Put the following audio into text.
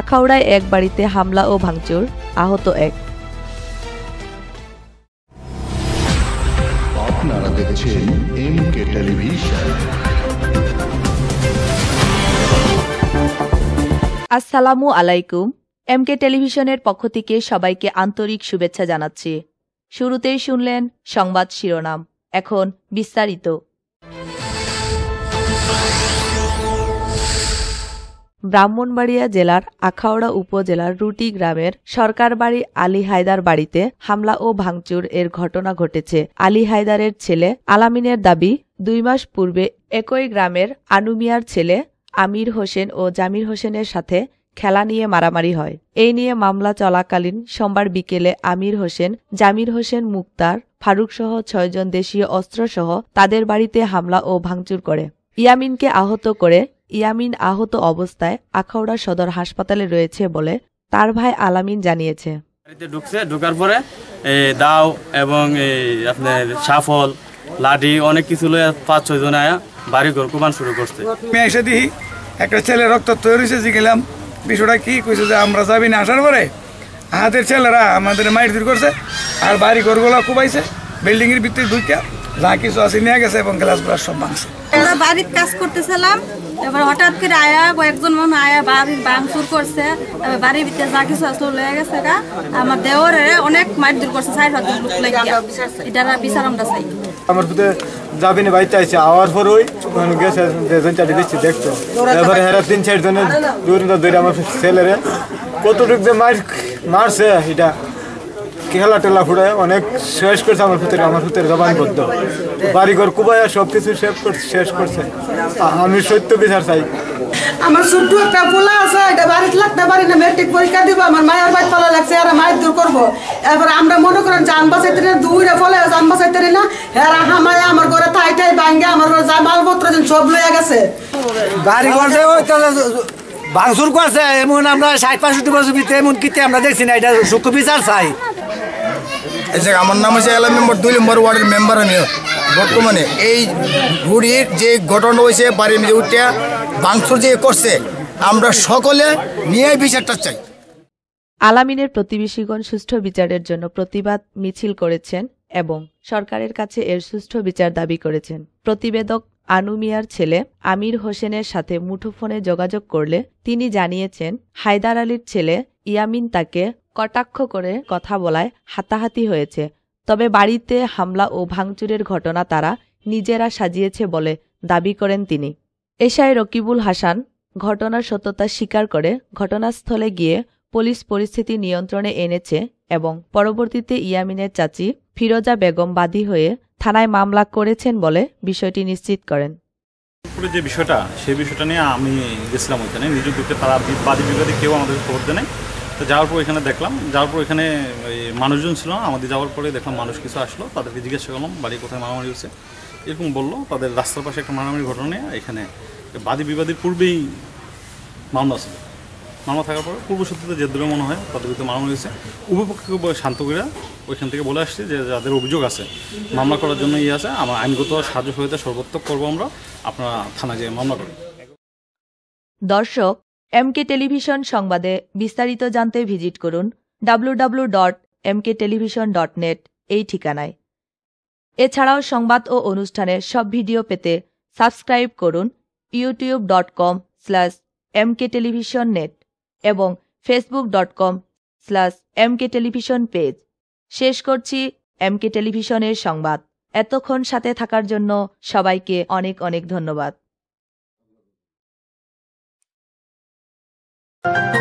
আখাউড়ায় এক বাড়িতে হামলা ও ভাঙচুর আহত এক আপনারা দেখছেন এম কে টেলিভিশন আসসালামু আলাইকুম এমকে টেলিভিশনের পক্ষ থেকে সবাইকে আন্তরিক শুভেচ্ছা জানাচ্ছি শুরুতেই শুনলেন সংবাদ শিরোনাম এখন বিস্তারিত ব্রাহ্মণবাড়িয়া জেলার আখাউড়া উপজেলার রুটি গ্রামের সরকার বাড়ি আলী হায়দার বাড়িতে হামলা ও ভাঙচুর এর ঘটনা ঘটেছে আলী হায়দারের ছেলে আলামিনের দাবি দুই মাস পূর্বে একই গ্রামের আনুমিয়ার ছেলে আমির হোসেন ও জামির হোসেনের সাথে খেলা নিয়ে মারামারি হয় এই নিয়ে মামলা চলাকালীন সোমবার বিকেলে আমির হোসেন জামির হোসেন মুক্তার ফারুকসহ ছয়জন দেশীয় অস্ত্রসহ তাদের বাড়িতে হামলা ও ভাঙচুর করে ইয়ামিনকে আহত করে ইয়ামিন আহত অবস্থায় আখাউড়া সদর হাসপাতালে রয়েছে বলে তার ভাই আলামিন জানিয়েছে ঢুকছে ঢুকার পরে দাও এবং আপনার সাফল লাঠি অনেক কিছু লয়ে পাঁচ ছয় জন আয়া বাড়ি ঘর কুমান শুরু করছে মেয়ে এসে দিই একটা ছেলে রক্ত তৈরি হয়েছে জিগেলাম বিষয়টা কি কইছে যে আমরা যাবি না আসার পরে আমাদের ছেলেরা আমাদের মাইট দূর করছে আর বাড়ি ঘরগুলো কুবাইছে এর ভিতরে ঢুকে যা কিছু আছে নিয়ে গেছে এবং গ্লাসগুলো সব ভাঙছে বাড়ির কাজ করতেছিলাম এবার হঠাৎ করে আয়া কয়েকজন মানুষ আয়া বাড়ির ভাঙচুর করছে এবার বাড়ির ভিতরে যা কিছু আসলো লয়ে গেছে গা আমার দেওয়ারে অনেক মারধর করছে সাইড হাত এটা বিচার আমরা চাই আমার ভিতরে যাবিনি বাইতে আইছে আওয়ার পর ওই গেছে দুজন চাটি দিচ্ছি দেখছো এবার হেরা তিন চার জনের দূর দূরে আমার ছেলেরে কতটুক যে মার মারছে এটা খেলা টেলা ফুড়ে অনেক শেষ করছে আমার ভিতরে আমার ভিতরে জবানবদ্ধ বাড়িঘর কুবায়া সব কিছু শেষ করছে শেষ করছে আমি সত্য বিচার চাই আমার ছোট্ট একটা পোলা আছে এটা বাড়িতে লাগতে পারি না মেট্রিক পরীক্ষা দিব আমার মায়ের বাড়ি ফলা লাগছে আর মায়ের দূর করবো এবার আমরা মনে করেন জান বাঁচাইতে না রে ফলে জান না হ্যাঁ মায় আমার ঘরে থাই ঠাই ভাঙ্গে আমার ঘরে যা মালপত্র সব লইয়া গেছে বাড়ি ঘরে আছে এমন আমরা ষাট পাঁচষট্টি বছর এমন কিতে আমরা দেখছি না এটা সুখ বিচার চাই যে আমার নাম হচ্ছে এলাম মেম্বার দুই নম্বর ওয়ার্ডের মেম্বার আমিও বর্তমানে এই ঘুড়ির যে ঘটনা হয়েছে বাড়ির মেঝে উঠে বাংশুর যে করছে আমরা সকলে নিয়ে বিচারটা চাই আলামিনের প্রতিবেশীগণ সুষ্ঠু বিচারের জন্য প্রতিবাদ মিছিল করেছেন এবং সরকারের কাছে এর সুষ্ঠু বিচার দাবি করেছেন প্রতিবেদক আনুমিয়ার ছেলে আমির হোসেনের সাথে মুঠোফোনে যোগাযোগ করলে তিনি জানিয়েছেন হায়দার আলীর ছেলে ইয়ামিন তাকে কটাক্ষ করে কথা বলায় হাতাহাতি হয়েছে তবে বাড়িতে হামলা ও ভাঙচুরের ঘটনা তারা নিজেরা সাজিয়েছে বলে দাবি করেন তিনি এশায় রকিবুল হাসান ঘটনার সত্যতা স্বীকার করে ঘটনাস্থলে গিয়ে পুলিশ পরিস্থিতি নিয়ন্ত্রণে এনেছে এবং পরবর্তীতে ইয়ামিনের চাচি ফিরোজা বেগম বাদী হয়ে থানায় মামলা করেছেন বলে বিষয়টি নিশ্চিত করেন যে বিষয়টা সেই বিষয়টা নিয়ে আমি গেছিলাম ওইখানে নিজুক্তিতে তারা বাদী বিবাদী কেউ আমাদের খবর দেয় তো যাওয়ার পর এখানে দেখলাম যাওয়ার পর এখানে ওই মানুষজন ছিল না আমাদের যাওয়ার পরে দেখলাম মানুষ কিছু আসলো তাদেরকে জিজ্ঞাসা করলাম বাড়ি কোথায় মারামারি হয়েছে এরকম বললো তাদের রাস্তার পাশে একটা মারামারি ঘটনা এখানে বাদী বিবাদের পূর্বেই মামলা ছিল মামলা থাকার পরে পূর্বশত্রুতে যে দূরে মনে হয় তাদের বিরুদ্ধে মারামারি হয়েছে উপপক্ষকে শান্ত করে ওইখান থেকে বলে আসছে যে যাদের অভিযোগ আছে মামলা করার জন্য ইয়ে আছে আমার আইনগত সাহায্য সহায়তা সর্বোত্তক করবো আমরা আপনারা থানায় যেয়ে মামলা করি দর্শক এমকে টেলিভিশন সংবাদে বিস্তারিত জানতে ভিজিট করুন W dot MK television dot net এই ঠিকানায় এছাড়াও সংবাদ ও অনুষ্ঠানের সব ভিডিও পেতে সাবস্ক্রাইব করুন YouTube dot com slash MK television net এবং Facebook dot com slash MK television page শেষ করছি এমকে টেলিভিশনের সংবাদ এতক্ষণ সাথে থাকার জন্য সবাইকে অনেক অনেক ধন্যবাদ Thank you.